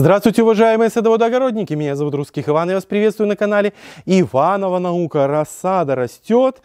Здравствуйте, уважаемые садоводоогородники! Меня зовут Русских Иван, я вас приветствую на канале Иванова Наука. Рассада растет,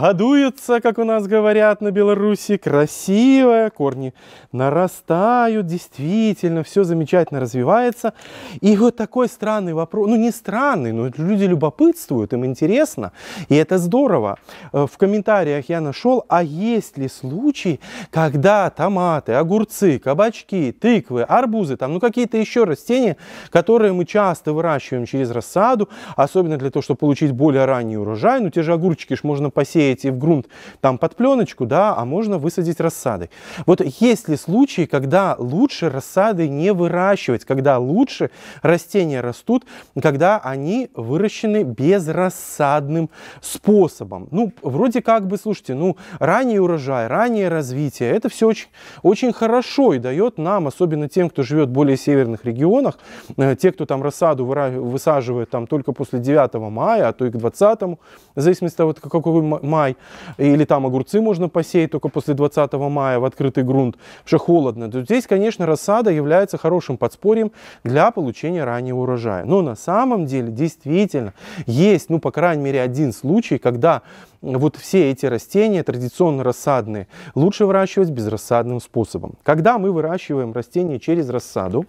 годуется, как у нас говорят на Беларуси, красивая, корни нарастают, действительно, все замечательно развивается. И вот такой странный вопрос, ну не странный, но люди любопытствуют, им интересно, и это здорово. Э, в комментариях я нашел, а есть ли случай, когда томаты, огурцы, кабачки, тыквы, арбузы, там, ну какие-то еще растения, которые мы часто выращиваем через рассаду, особенно для того, чтобы получить более ранний урожай. Ну, те же огурчики ж можно посеять и в грунт там под пленочку, да, а можно высадить рассадой. Вот есть ли случаи, когда лучше рассады не выращивать, когда лучше растения растут, когда они выращены безрассадным способом? Ну, вроде как бы, слушайте, ну, ранний урожай, раннее развитие, это все очень, очень хорошо и дает нам, особенно тем, кто живет в более северных регионах, регионах. Э, те, кто там рассаду высаживает там только после 9 мая, а то и к 20, в зависимости от того, какой май. Или там огурцы можно посеять только после 20 мая в открытый грунт, потому что холодно. То здесь, конечно, рассада является хорошим подспорьем для получения раннего урожая. Но на самом деле действительно есть, ну, по крайней мере, один случай, когда вот все эти растения традиционно рассадные лучше выращивать безрассадным способом. Когда мы выращиваем растения через рассаду,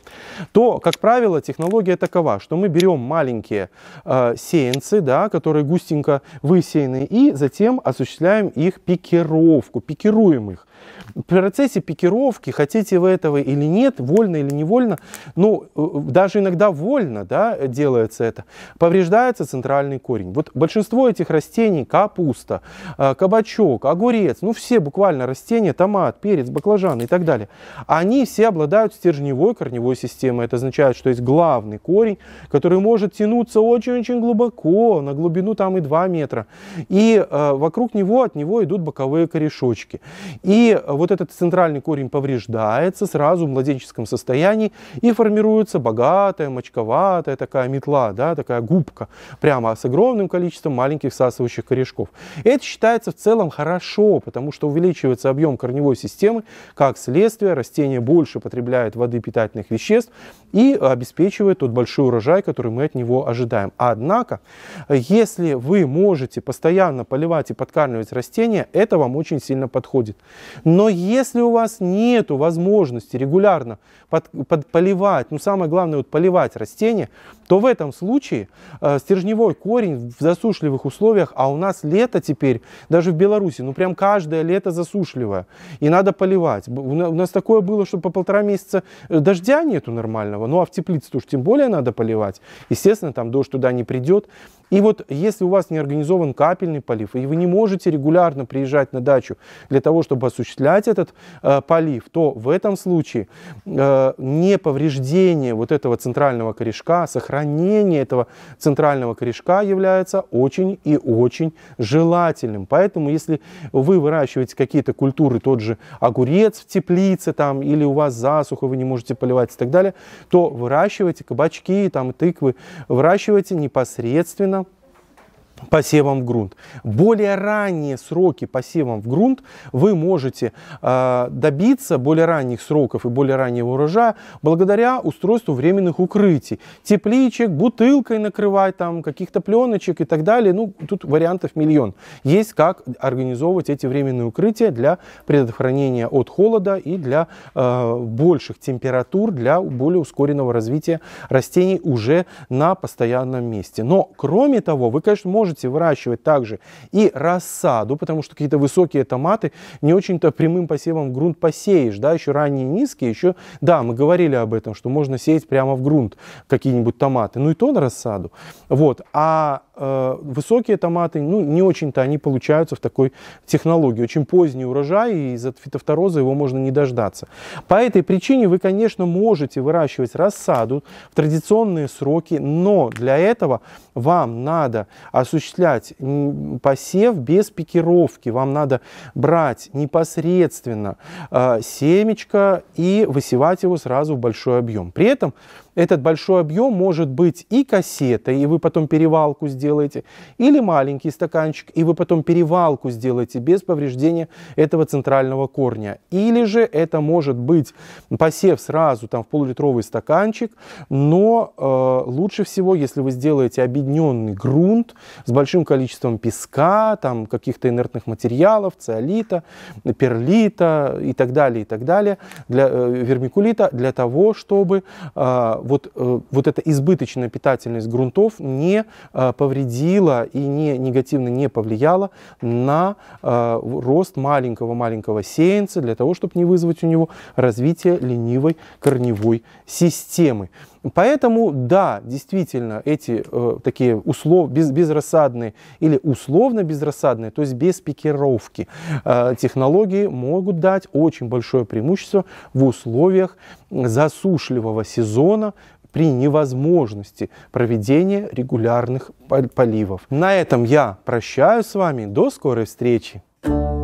то, как правило, технология такова, что мы берем маленькие э, сеянцы, да, которые густенько высеяны, и затем осуществляем их пикировку, пикируем их. В процессе пикировки, хотите вы этого или нет, вольно или невольно, ну, э, даже иногда вольно да, делается это, повреждается центральный корень. Вот большинство этих растений, капуст капуста, а, кабачок, огурец, ну все буквально растения, томат, перец, баклажан и так далее, они все обладают стержневой корневой системой. Это означает, что есть главный корень, который может тянуться очень-очень глубоко, на глубину там и 2 метра. И а, вокруг него, от него идут боковые корешочки. И вот этот центральный корень повреждается сразу в младенческом состоянии и формируется богатая, мочковатая такая метла, да, такая губка, прямо с огромным количеством маленьких всасывающих корешков. Это считается в целом хорошо, потому что увеличивается объем корневой системы, как следствие растение больше потребляет воды питательных веществ и обеспечивает тот большой урожай, который мы от него ожидаем. Однако, если вы можете постоянно поливать и подкармливать растения, это вам очень сильно подходит. Но если у вас нет возможности регулярно под, под, поливать, ну самое главное вот поливать растения, то в этом случае э, стержневой корень в засушливых условиях, а у нас лето теперь, даже в Беларуси, ну прям каждое лето засушливое, и надо поливать. У нас такое было, что по полтора месяца э, дождя нету нормального, ну а в теплице уж тем более надо поливать. Естественно, там дождь туда не придет. И вот если у вас не организован капельный полив, и вы не можете регулярно приезжать на дачу для того, чтобы осуществлять этот э, полив, то в этом случае э, неповреждение вот этого центрального корешка сохранится сохранение этого центрального корешка является очень и очень желательным. Поэтому, если вы выращиваете какие-то культуры, тот же огурец в теплице там, или у вас засуха, вы не можете поливать и так далее, то выращивайте кабачки, там, тыквы, выращивайте непосредственно посевом в грунт. Более ранние сроки посевом в грунт вы можете э, добиться более ранних сроков и более раннего урожая благодаря устройству временных укрытий. Тепличек, бутылкой накрывать, там, каких-то пленочек и так далее. Ну, тут вариантов миллион. Есть как организовывать эти временные укрытия для предохранения от холода и для э, больших температур, для более ускоренного развития растений уже на постоянном месте. Но, кроме того, вы, конечно, можете можете выращивать также и рассаду, потому что какие-то высокие томаты не очень-то прямым посевом в грунт посеешь, да, еще ранние низкие, еще, да, мы говорили об этом, что можно сеять прямо в грунт какие-нибудь томаты, ну и то на рассаду, вот, а э, высокие томаты, ну, не очень-то они получаются в такой технологии. Очень поздний урожай, и из-за фитофтороза его можно не дождаться. По этой причине вы, конечно, можете выращивать рассаду в традиционные сроки, но для этого вам надо особенно осуществлять посев без пикировки. Вам надо брать непосредственно э, семечко и высевать его сразу в большой объем. При этом этот большой объем может быть и кассетой, и вы потом перевалку сделаете, или маленький стаканчик, и вы потом перевалку сделаете без повреждения этого центрального корня. Или же это может быть посев сразу там, в полулитровый стаканчик, но э, лучше всего, если вы сделаете объединенный грунт с большим количеством песка, там, каких-то инертных материалов, циолита, перлита и так далее, и так далее, для, э, вермикулита, для того, чтобы э, вот, э, вот эта избыточная питательность грунтов не э, повредила и не, негативно не повлияла на э, рост маленького-маленького сеянца для того, чтобы не вызвать у него развитие ленивой корневой системы. Поэтому, да, действительно, эти э, такие услов, без, безрассадные или условно безрассадные, то есть без пикировки, э, технологии могут дать очень большое преимущество в условиях засушливого сезона, при невозможности проведения регулярных поливов. На этом я прощаюсь с вами. До скорой встречи! thank you